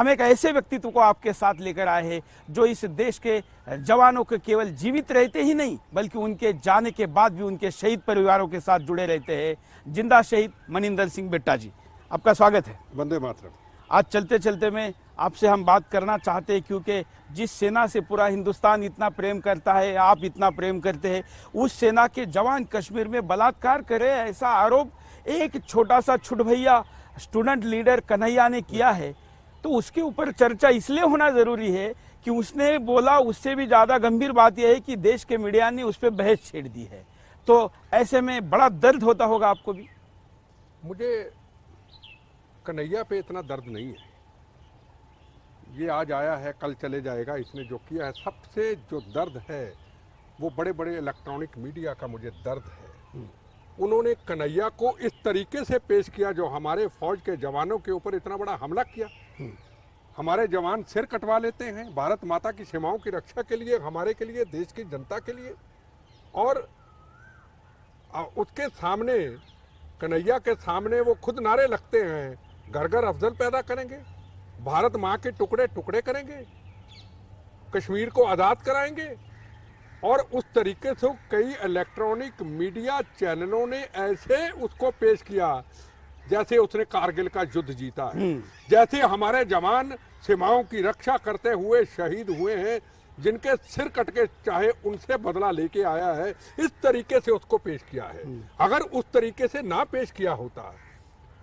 हम एक ऐसे व्यक्तित्व को आपके साथ लेकर आए हैं जो इस देश के जवानों के केवल जीवित रहते ही नहीं बल्कि उनके जाने के बाद भी उनके शहीद परिवारों के साथ जुड़े रहते हैं जिंदा शहीद मनिंदर सिंह बिट्टा जी आपका स्वागत है वंदे मातरम आज चलते चलते में आपसे हम बात करना चाहते हैं क्योंकि जिस सेना से पूरा हिंदुस्तान इतना प्रेम करता है आप इतना प्रेम करते हैं उस सेना के जवान कश्मीर में बलात्कार करे ऐसा आरोप एक छोटा सा छुट भैया स्टूडेंट लीडर कन्हैया ने किया है तो उसके ऊपर चर्चा इसलिए होना जरूरी है कि उसने बोला उससे भी ज़्यादा गंभीर बात यह है कि देश के मीडिया ने उस पर बहस छेड़ दी है तो ऐसे में बड़ा दर्द होता होगा आपको भी मुझे कन्हैया पे इतना दर्द नहीं है ये आज आया है कल चले जाएगा इसने जो किया है सबसे जो दर्द है वो बड़े बड़े इलेक्ट्रॉनिक मीडिया का मुझे दर्द है हम्म। उन्होंने कन्हैया को इस तरीके से पेश किया जो हमारे फौज के जवानों के ऊपर इतना बड़ा हमला किया हम्म। हमारे जवान सिर कटवा लेते हैं भारत माता की सीमाओं की रक्षा के लिए हमारे के लिए देश की जनता के लिए और उसके सामने कन्हैया के सामने वो खुद नारे लगते हैं घर घर अफजल पैदा करेंगे भारत माँ के टुकड़े टुकड़े करेंगे कश्मीर को आज़ाद कराएंगे और उस तरीके से कई इलेक्ट्रॉनिक मीडिया चैनलों ने ऐसे उसको पेश किया जैसे उसने कारगिल का युद्ध जीता है हम्म। जैसे हमारे जवान सीमाओं की रक्षा करते हुए शहीद हुए हैं जिनके सिर कटके चाहे उनसे बदला लेके आया है इस तरीके से उसको पेश किया है हम्म। अगर उस तरीके से ना पेश किया होता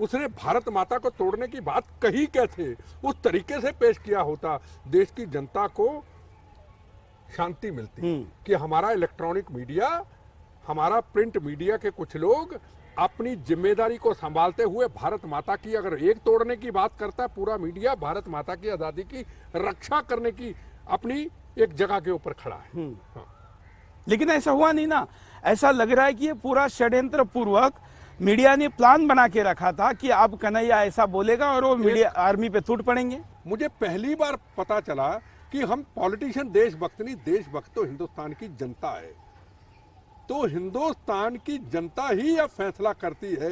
उसने भारत माता को तोड़ने की बात कही कैसे उस तरीके से पेश किया होता देश की जनता को शांति मिलती हम्म। कि हमारा इलेक्ट्रॉनिक मीडिया हमारा प्रिंट मीडिया के कुछ लोग अपनी जिम्मेदारी को संभालते हुए भारत माता की अगर एक तोड़ने की बात करता है पूरा मीडिया भारत माता की आज़ादी की रक्षा करने की अपनी एक जगह के ऊपर खड़ा है हम्म। हाँ। लेकिन ऐसा हुआ नहीं ना ऐसा लग रहा है कि ये पूरा षड्यंत्र पूर्वक मीडिया ने प्लान बना के रखा था कि अब कन्हैया ऐसा बोलेगा और वो मीडिया आर्मी पे टूट पड़ेंगे मुझे पहली बार पता चला कि हम पॉलिटिशियन देशभक्त नहीं देशभक्त तो हिंदुस्तान की जनता है तो हिंदुस्तान की जनता ही यह फैसला करती है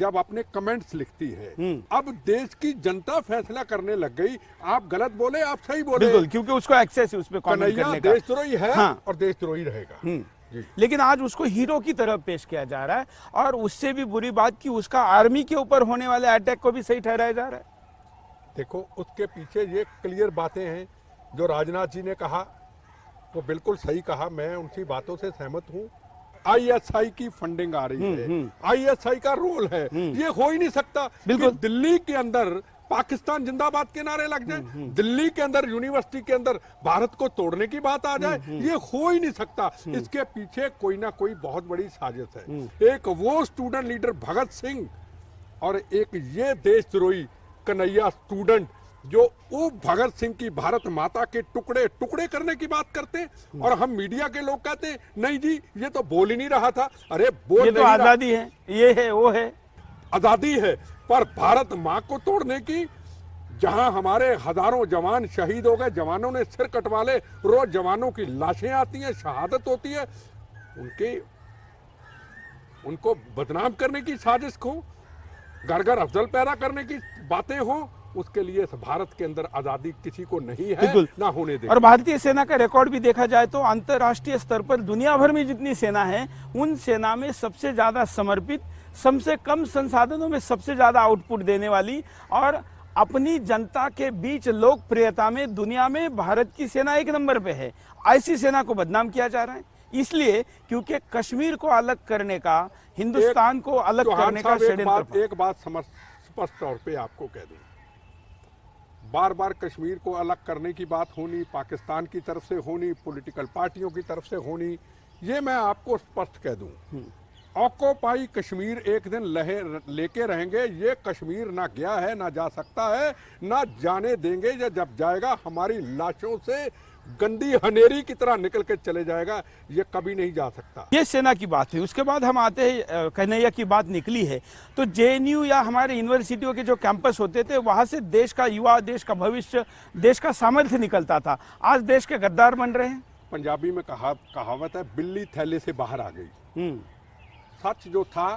जब अपने कमेंट्स लिखती है हम्म। अब देश की जनता फैसला करने लग गई आप गलत बोले आप सही बोले क्योंकि उसको एक्सेस उसमें कन्हैया देशद्रोही है हाँ। और देशद्रोही रहेगा हम्म। लेकिन आज उसको हीरो की तरह पेश किया जा रहा है और उससे भी बुरी बात की उसका आर्मी के ऊपर होने वाले अटैक को भी सही ठहराया जा रहा है देखो उसके पीछे ये क्लियर बातें हैं जो राजनाथ जी ने कहा वो बिल्कुल सही कहा मैं उनकी बातों से सहमत हूँ आईएसआई की फंडिंग आ रही हम्म, है हम्म। आईएसआई का रोल है हम्म। ये हो ही नहीं सकता कि दिल्ली के अंदर पाकिस्तान जिंदाबाद के नारे लग जाए दिल्ली के अंदर यूनिवर्सिटी के अंदर भारत को तोड़ने की बात आ जाए ये हो ही नहीं सकता इसके पीछे कोई ना कोई बहुत बड़ी साजिश है एक वो स्टूडेंट लीडर भगत सिंह और एक ये देशद्रोही कन्हैया स्टूडेंट जो वो भगत सिंह की भारत माता के टुकड़े टुकड़े करने की बात करते हैं हम्म। और हम मीडिया के लोग कहते हैं नहीं जी ये तो बोल ही नहीं रहा था अरे बोल ये तो आजादी है ये है वो है आजादी है पर भारत माँ को तोड़ने की जहाँ हमारे हजारों जवान शहीद हो गए जवानों ने सिर कटवा ले रोज जवानों की लाशें आती हैं शहादत होती है उनके उनको बदनाम करने की साजिश हो घर घर अफजल पैदा करने की बातें हों उसके लिए भारत के अंदर आजादी किसी को नहीं है ना होने दे और भारतीय सेना का रिकॉर्ड भी देखा जाए तो अंतर्राष्ट्रीय स्तर पर दुनिया भर में जितनी सेना है उन सेना में सबसे ज्यादा समर्पित सबसे कम संसाधनों में सबसे ज्यादा आउटपुट देने वाली और अपनी जनता के बीच लोकप्रियता में दुनिया में भारत की सेना एक नंबर पे है ऐसी सेना को बदनाम किया जा रहा है इसलिए क्योंकि कश्मीर को अलग करने का हिंदुस्तान को अलग करने का एक बात, एक बात समझ स्पष्ट तौर पे आपको कह दूंगा बार बार कश्मीर को अलग करने की बात होनी पाकिस्तान की तरफ से होनी पॉलिटिकल पार्टियों की तरफ से होनी ये मैं आपको स्पष्ट कह दूं हम्म। ऑकोपाई कश्मीर एक दिन लहे लेके रहेंगे ये कश्मीर ना गया है ना जा सकता है ना जाने देंगे या जब जाएगा हमारी लाशों से गंदी हनेरी की तरह निकल के चले जाएगा ये कभी नहीं जा सकता ये सेना की बात है उसके बाद हम आते हैं कन्हैया की बात निकली है तो जे या हमारे यूनिवर्सिटियों के जो कैंपस होते थे वहाँ से देश का युवा देश का भविष्य देश का सामर्थ्य निकलता था आज देश के गद्दार बन रहे हैं पंजाबी में कहा कहावत है बिल्ली थैले से बाहर आ गई हम्म। सच जो था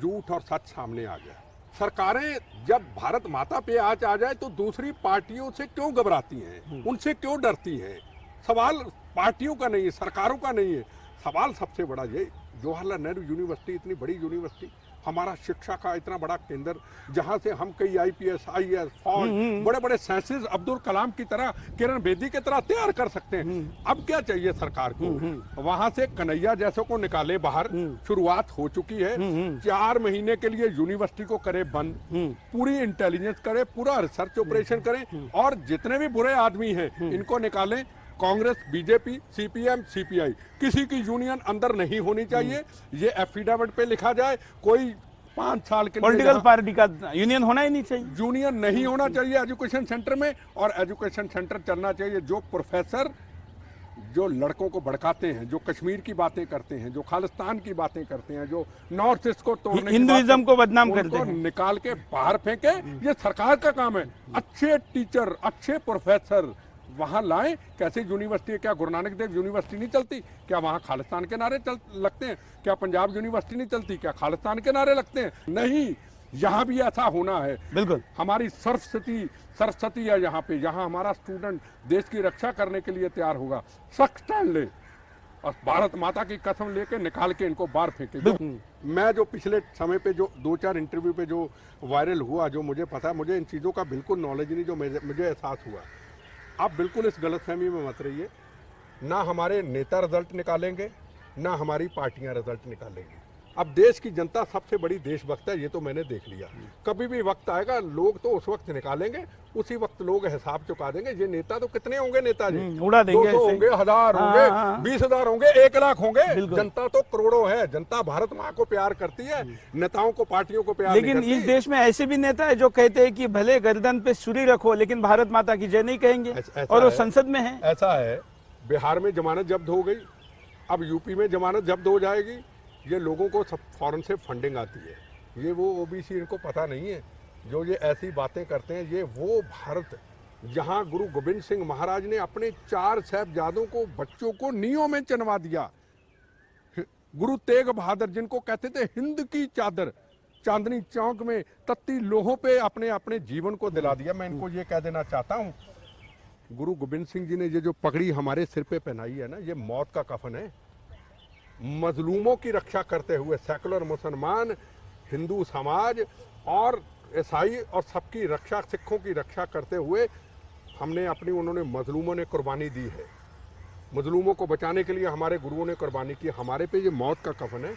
झूठ और सच सामने आ गया सरकारें जब भारत माता पे आज आ जाए तो दूसरी पार्टियों से क्यों घबराती हैं हम्म। उनसे क्यों डरती हैं सवाल पार्टियों का नहीं है सरकारों का नहीं है सवाल सबसे बड़ा ये जवाहरलाल नेहरू यूनिवर्सिटी इतनी बड़ी यूनिवर्सिटी हमारा शिक्षा का इतना बड़ा केंद्र जहाँ से हम कई I P S I S फौज बड़े बड़े साइंसिस अब्दुल कलाम की तरह किरण बेदी की तरह तैयार कर सकते हैं हम्म। अब क्या चाहिए सरकार को हम्म, हम्म। वहाँ से कन्हैया जैसे को निकाले बाहर शुरुआत हो चुकी है चार महीने के लिए यूनिवर्सिटी को करे बंद पूरी इंटेलिजेंस करे पूरा रिसर्च ऑपरेशन करे और जितने भी बुरे आदमी है इनको निकाले कांग्रेस बीजेपी सीपीएम सीपीआई किसी की यूनियन अंदर नहीं होनी चाहिए हम्म। ये एफिडेविट पे लिखा जाए कोई पांच साल के पॉलिटिकल पार्टी का यूनियन होना ही नहीं चाहिए यूनियन नहीं होना चाहिए एजुकेशन सेंटर में और एजुकेशन सेंटर चलना चाहिए जो प्रोफेसर जो लड़कों को भड़काते हैं जो कश्मीर की बातें करते हैं जो खालिस्तान की बातें करते हैं जो नॉर्थ ईस्ट को तोड़ने हिंदुइज्म को बदनाम करते हैं निकाल के बाहर फेंके हम्म। ये सरकार का काम है अच्छे टीचर अच्छे प्रोफेसर वहाँ लाएं कैसे यूनिवर्सिटी है क्या गुरु नानक देव यूनिवर्सिटी नहीं चलती क्या वहाँ खालिस्तान के नारे चल लगते हैं क्या पंजाब यूनिवर्सिटी नहीं चलती क्या खालिस्तान के नारे लगते हैं नहीं यहाँ भी ऐसा होना है बिल्कुल हमारी सरस्वती सरस्वती है यहाँ पे यहाँ हमारा स्टूडेंट देश की रक्षा करने के लिए तैयार होगा सख्त स्टैंड ले और भारत माता की कसम लेके निकाल के इनको बाहर फेंके हम्म। मैं जो पिछले समय पे जो दो चार इंटरव्यू पे जो वायरल हुआ जो मुझे पता मुझे इन चीज़ों का बिल्कुल नॉलेज नहीं जो मुझे एहसास हुआ आप बिल्कुल इस गलतफहमी में मत रहिए ना हमारे नेता रिजल्ट निकालेंगे ना हमारी पार्टियां रिजल्ट निकालेंगे अब देश की जनता सबसे बड़ी देशभक्त है ये तो मैंने देख लिया कभी भी वक्त आएगा लोग तो उस वक्त निकालेंगे उसी वक्त लोग हिसाब चुका देंगे ये नेता तो कितने होंगे नेताजी हम्म, उड़ा देंगे दो होंगे हजार हाँ, होंगे हाँ, हाँ। बीस हजार होंगे एक लाख होंगे जनता तो करोड़ों है जनता भारत माँ को प्यार करती है हम्म। नेताओं को पार्टियों को प्यार लेकिन इस देश में ऐसे भी नेता है जो कहते हैं की भले गर्दन पे सूरी रखो लेकिन भारत माता की जय नहीं कहेंगे और वो संसद में है ऐसा है बिहार में जमानत जब्त हो गई अब यूपी में जमानत जब्त हो जाएगी ये लोगों को सब फॉरन से फंडिंग आती है ये वो ओ बी सी इनको पता नहीं है जो ये ऐसी बातें करते हैं ये वो भारत जहाँ गुरु गोबिंद सिंह महाराज ने अपने चार साहबजादों को बच्चों को नियो में चनवा दिया गुरु तेग बहादुर जिनको कहते थे हिंद की चादर चांदनी चौक में तत्ती लोहों पे अपने अपने जीवन को दिला दिया मैं इनको ये कह देना चाहता हूँ गुरु गोविंद सिंह जी ने ये जो पगड़ी हमारे सिर पे पहनाई है ना ये मौत का कफन है मजलूमों की रक्षा करते हुए सेकुलर मुसलमान हिंदू समाज और ईसाई और सबकी रक्षा सिखों की रक्षा करते हुए हमने अपनी उन्होंने मजलूमों ने कुर्बानी दी है मजलूमों को बचाने के लिए हमारे गुरुओं ने कुर्बानी की हमारे पे ये मौत का कफन है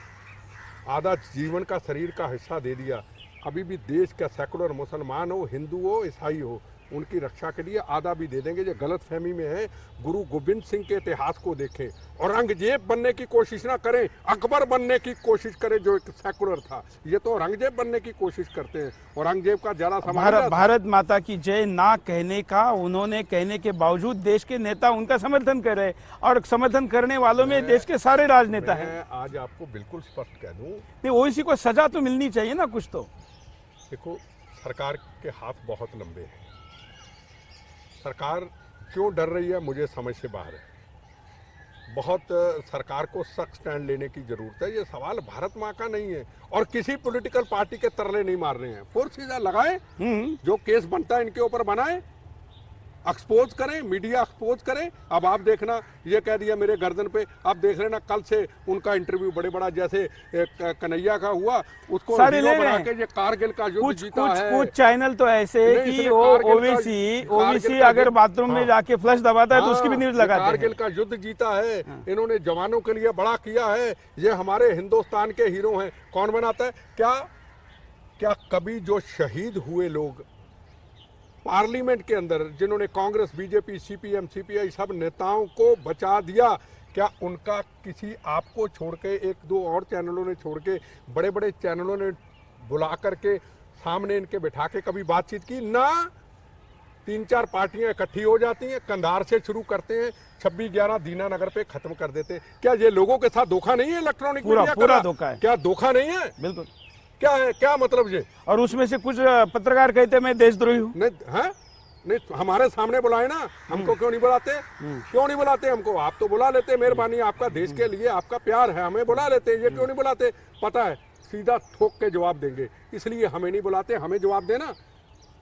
आधा जीवन का शरीर का हिस्सा दे दिया अभी भी देश का सेकुलर मुसलमान हो हिंदू हो ईसाई हो उनकी रक्षा के लिए आधा भी दे देंगे ये गलत फहमी में है गुरु गोविंद सिंह के इतिहास को देखें औरंगजेब बनने की कोशिश ना करें अकबर बनने की कोशिश करें जो एक सेकुलर था ये तो औरंगजेब बनने की कोशिश करते हैं औरंगजेब का जरा समाज भारत, भारत माता की जय ना कहने का उन्होंने कहने के बावजूद देश के नेता उनका समर्थन कर रहे और समर्थन करने वालों में देश के सारे राजनेता है आज आपको बिल्कुल स्पष्ट कह दू नहीं ओसी को सजा तो मिलनी चाहिए ना कुछ तो देखो सरकार के हाथ बहुत लंबे हैं सरकार क्यों डर रही है मुझे समझ से बाहर है बहुत सरकार को सख्त स्टैंड लेने की ज़रूरत है ये सवाल भारत माँ का नहीं है और किसी पॉलिटिकल पार्टी के तरले नहीं मार रहे हैं फोर्स लगाए हम्म। जो केस बनता है इनके ऊपर बनाए एक्सपोज करें मीडिया एक्सपोज करें अब आप देखना ये कह दिया मेरे गर्दन पे आप देख रहे ना कल से उनका इंटरव्यू बड़े बड़ा जैसे कन्हैया का हुआ उसको बना के ये कारगिल का जो कुछ, जीता कुछ, है कुछ चैनल तो ऐसे कि वो ओवीसी अगर बाथरूम में हाँ। जाके फ्लश दबाता है तो उसकी भी न्यूज हाँ, लगा कारगिल का युद्ध जीता है हाँ। इन्होंने जवानों के लिए बड़ा किया है ये हमारे हिंदुस्तान के हीरो हैं कौन बनाता है क्या क्या कभी जो शहीद हुए लोग पार्लियामेंट के अंदर जिन्होंने कांग्रेस बीजेपी सीपीएम सीपीआई सब नेताओं को बचा दिया क्या उनका किसी आपको छोड़ के एक दो और चैनलों ने छोड़ के बड़े बड़े चैनलों ने बुला करके सामने इनके बैठा के कभी बातचीत की ना तीन चार पार्टियां इकट्ठी हो जाती हैं कंधार से शुरू करते हैं छब्बीस ग्यारह दीनानगर पे खत्म कर देते हैं क्या ये लोगों के साथ धोखा नहीं है इलेक्ट्रॉनिक पूरा धोखा है क्या धोखा नहीं है बिल्कुल क्या है क्या मतलब ये और उसमें से कुछ पत्रकार कहते मैं देशद्रोही हूँ नहीं हाँ? नहीं तो हमारे सामने बुलाए ना हमको क्यों नहीं बुलाते हम्म। क्यों नहीं बुलाते हमको आप तो बुला लेते मेहरबानी आपका देश के लिए आपका प्यार है हमें बुला लेते ये क्यों नहीं बुलाते पता है सीधा ठोक के जवाब देंगे इसलिए हमें नहीं बुलाते हमें जवाब देना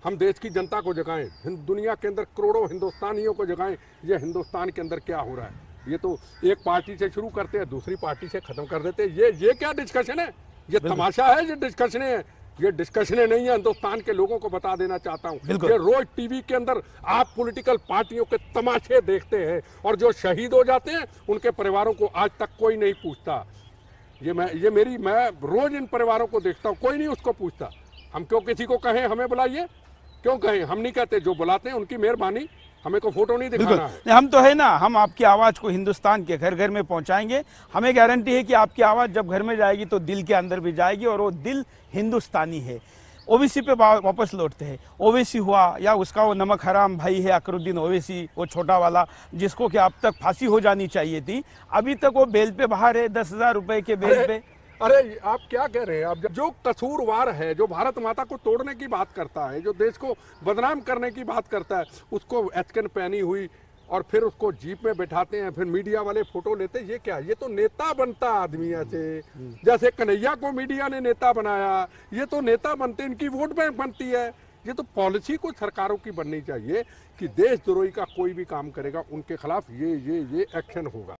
हम देश की जनता को जगाएं दुनिया के अंदर करोड़ों हिंदुस्तानियों को जगाएं ये हिंदुस्तान के अंदर क्या हो रहा है ये तो एक पार्टी से शुरू करते हैं दूसरी पार्टी से ख़त्म कर देते हैं ये ये क्या डिस्कशन है ये तमाशा है ये डिस्कशने है ये डिस्कशने नहीं है हिंदुस्तान के लोगों को बता देना चाहता हूँ ये रोज टीवी के अंदर आप पॉलिटिकल पार्टियों के तमाशे देखते हैं और जो शहीद हो जाते हैं उनके परिवारों को आज तक कोई नहीं पूछता ये मैं ये मेरी मैं रोज इन परिवारों को देखता हूँ कोई नहीं उसको पूछता हम क्यों किसी को कहें हमें बुलाइए क्यों कहें हम नहीं कहते जो बुलाते हैं उनकी मेहरबानी हमें को फोटो नहीं दिखाना हम तो है ना हम आपकी आवाज़ को हिंदुस्तान के घर घर में पहुंचाएंगे हमें गारंटी है कि आपकी आवाज़ जब घर में जाएगी तो दिल के अंदर भी जाएगी और वो दिल हिंदुस्तानी है ओबीसी पे वापस लौटते हैं ओबीसी हुआ या उसका वो नमक हराम भाई है अकरुद्दीन ओवैसी वो छोटा वाला जिसको कि अब तक फांसी हो जानी चाहिए थी अभी तक वो बेल पे बाहर है दस हजार रुपए के बेल पे अरे आप क्या कह रहे हैं आप जो कसूरवार है जो भारत माता को तोड़ने की बात करता है जो देश को बदनाम करने की बात करता है उसको एचकन पहनी हुई और फिर उसको जीप में बैठाते हैं फिर मीडिया वाले फोटो लेते ये क्या ये तो नेता बनता आदमी ऐसे जैसे कन्हैया को मीडिया ने नेता बनाया ये तो नेता बनते इनकी वोट बैंक बनती है ये तो पॉलिसी को सरकारों की बननी चाहिए कि देशद्रोही का कोई भी काम करेगा उनके खिलाफ ये ये ये एक्शन होगा